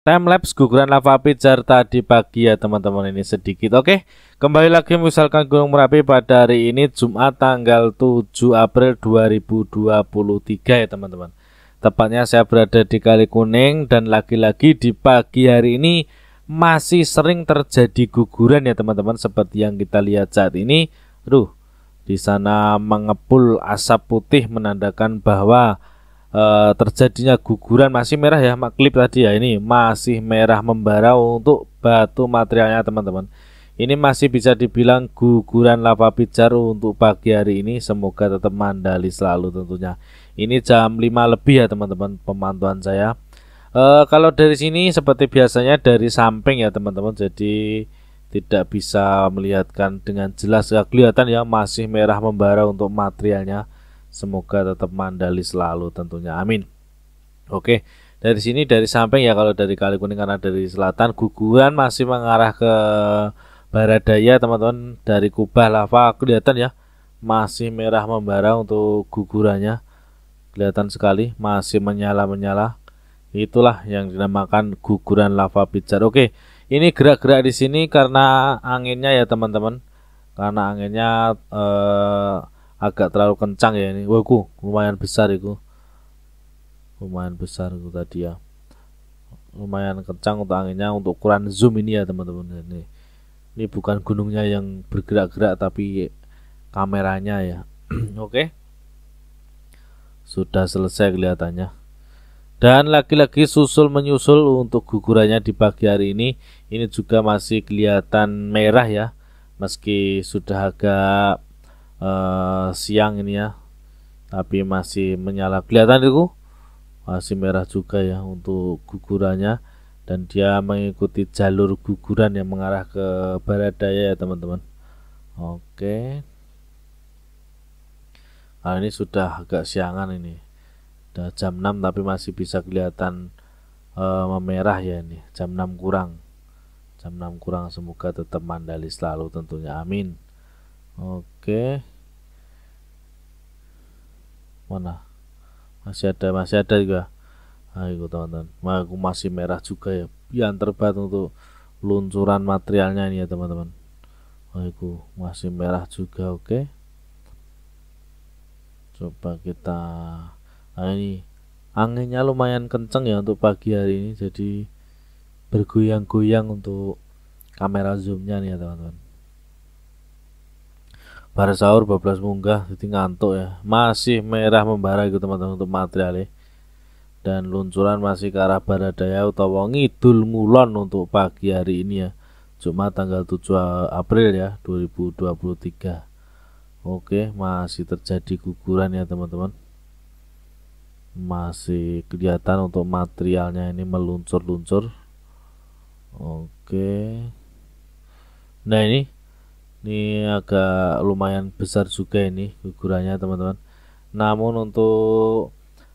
Time lapse guguran lava pijar tadi pagi ya teman-teman ini sedikit oke kembali lagi misalkan Gunung Merapi pada hari ini Jumat tanggal 7 April 2023 ya teman-teman tepatnya saya berada di Kali Kuning dan lagi-lagi di pagi hari ini masih sering terjadi guguran ya teman-teman seperti yang kita lihat saat ini aduh di sana mengepul asap putih menandakan bahwa Eh, terjadinya guguran masih merah ya maklip tadi ya ini masih merah membara untuk batu materialnya teman-teman ini masih bisa dibilang guguran lava pijar untuk pagi hari ini semoga tetap mandali selalu tentunya ini jam 5 lebih ya teman-teman pemantauan saya e, kalau dari sini seperti biasanya dari samping ya teman-teman jadi tidak bisa melihatkan dengan jelas ya kelihatan ya masih merah membara untuk materialnya Semoga tetap mandali selalu tentunya. Amin. Oke, dari sini dari samping ya kalau dari kali kuning karena dari selatan guguran masih mengarah ke barat daya teman-teman dari kubah lava kelihatan ya masih merah membara untuk gugurannya kelihatan sekali masih menyala menyala itulah yang dinamakan guguran lava pijar oke ini gerak-gerak di sini karena anginnya ya teman-teman karena anginnya eh, agak terlalu kencang ya ini waku lumayan besar itu lumayan besar itu tadi ya lumayan kencang untuk anginnya untuk ukuran zoom ini ya teman-teman ini ini bukan gunungnya yang bergerak-gerak tapi kameranya ya oke okay. sudah selesai kelihatannya dan lagi-lagi susul menyusul untuk gugurannya di pagi hari ini ini juga masih kelihatan merah ya meski sudah agak uh, siang ini ya tapi masih menyala kelihatan itu masih merah juga ya untuk gugurannya dan dia mengikuti jalur guguran yang mengarah ke barat daya ya teman-teman oke nah ini sudah agak siangan ini udah jam 6 tapi masih bisa kelihatan uh, memerah ya ini jam 6 kurang jam 6 kurang semoga tetap mandali selalu tentunya amin oke mana masih ada masih ada juga ayo ah, teman-teman aku masih merah juga ya yang terbaik untuk luncuran materialnya ini ya teman-teman Aku ah, masih merah juga oke coba kita nah ini anginnya lumayan kenceng ya untuk pagi hari ini jadi bergoyang-goyang untuk kamera zoomnya nih ya teman-teman bar sahur bablas munggah jadi ngantuk ya masih merah membara gitu teman-teman untuk materialnya e. dan luncuran masih ke arah barat daya utawa ngidul ngulon untuk pagi hari ini ya cuma tanggal 7 April ya 2023 Oke masih terjadi guguran ya teman-teman masih kelihatan untuk materialnya ini meluncur-luncur Oke Nah ini ini agak lumayan besar juga ini ukurannya teman-teman namun untuk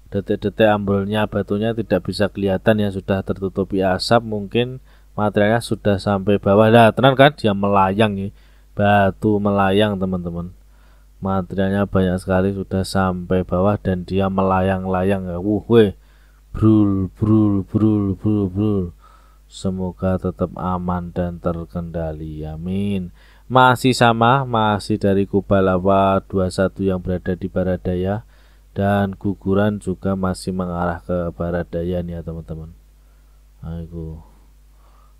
detik-detik ambrolnya batunya tidak bisa kelihatan yang sudah tertutupi asap mungkin materialnya sudah sampai bawah nah tenang kan dia melayang nih batu melayang teman-teman materialnya banyak sekali sudah sampai bawah dan dia melayang-layang ya wuh weh brul brul brul brul brul semoga tetap aman dan terkendali amin masih sama masih dari kubah Lava 21 yang berada di barat daya dan guguran juga masih mengarah ke barat daya nih ya teman-teman Aku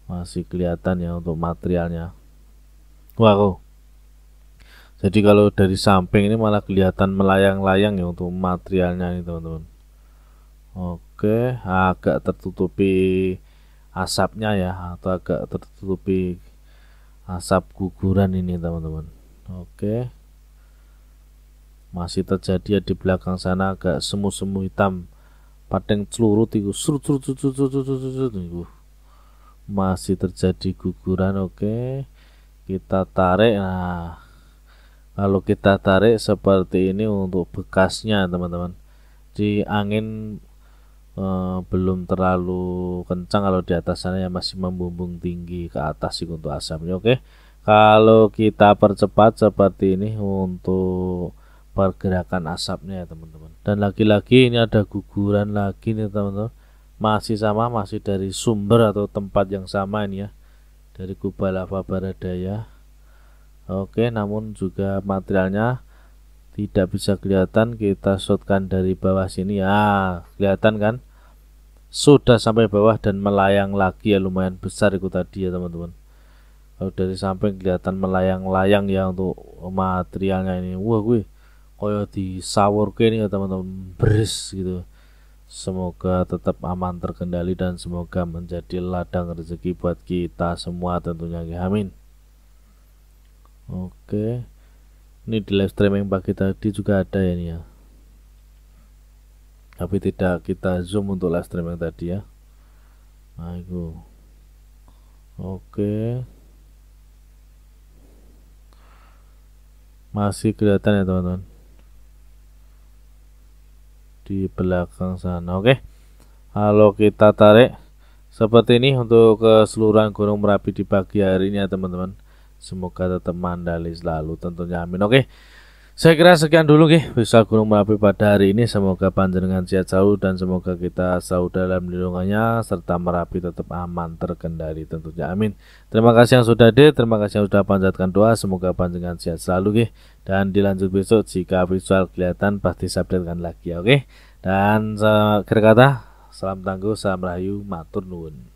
nah, masih kelihatan ya untuk materialnya wow oh. jadi kalau dari samping ini malah kelihatan melayang-layang ya untuk materialnya nih teman-teman oke agak tertutupi asapnya ya atau agak tertutupi asap guguran ini teman-teman oke masih terjadi ya di belakang sana agak semu-semu hitam padeng celurut itu surut surut surut surut surut surut surut masih terjadi guguran oke kita tarik nah kalau kita tarik seperti ini untuk bekasnya teman-teman di angin Eh, belum terlalu kencang kalau di atas sana ya masih membumbung tinggi ke atas sih untuk asamnya oke kalau kita percepat seperti ini untuk pergerakan asapnya ya teman-teman dan lagi-lagi ini ada guguran lagi nih teman-teman masih sama masih dari sumber atau tempat yang sama ini ya dari kubah lava baradaya oke namun juga materialnya tidak bisa kelihatan kita shotkan dari bawah sini ya kelihatan kan sudah sampai bawah dan melayang lagi ya lumayan besar itu tadi ya teman-teman kalau dari samping kelihatan melayang-layang ya untuk materialnya ini wah gue koyo di sawur ini ya teman-teman beres gitu semoga tetap aman terkendali dan semoga menjadi ladang rezeki buat kita semua tentunya amin oke okay ini di live streaming pagi tadi juga ada ya ini ya tapi tidak kita zoom untuk live streaming tadi ya nah itu oke masih kelihatan ya teman-teman di belakang sana oke kalau kita tarik seperti ini untuk keseluruhan gunung merapi di pagi hari ini ya teman-teman Semoga tetap mandali selalu tentunya amin. Oke. Saya kira sekian dulu nggih bisa Gunung Merapi pada hari ini. Semoga panjenengan sehat selalu dan semoga kita selalu dalam lindungannya serta Merapi tetap aman terkendali tentunya. Amin. Terima kasih yang sudah hadir, terima kasih yang sudah panjatkan doa. Semoga panjenengan sehat selalu nggih dan dilanjut besok jika visual kelihatan pasti saya lagi ya oke. Dan kira kata, salam tangguh, salam rahayu, matur nuwun.